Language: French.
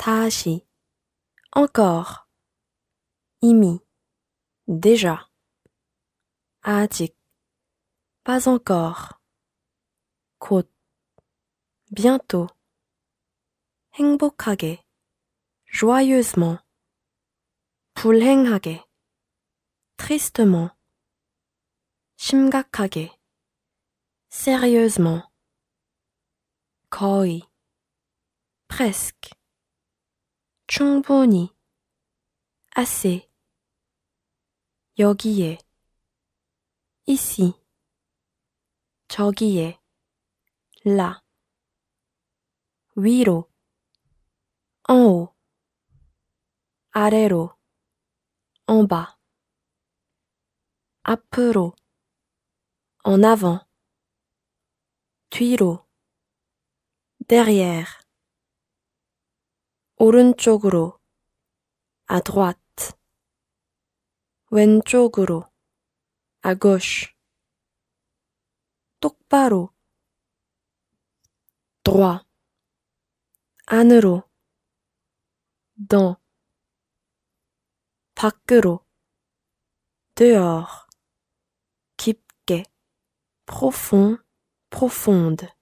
다시, encore, Imi, déjà, 아직, pas encore, 곧, bientôt, 행복하게, joyeusement, 불행하게, tristement, 심각하게, sérieusement, 거의, presque, chongboni, assez, yogiye, ici, chogiye, là, huiro, en haut, arélo, en bas, apero, en avant, tuiro, derrière, 오른쪽으로 à droite 왼쪽으로 à gauche 똑바로 droit 안으로 dans 밖으로 dehors 깊게 profond profonde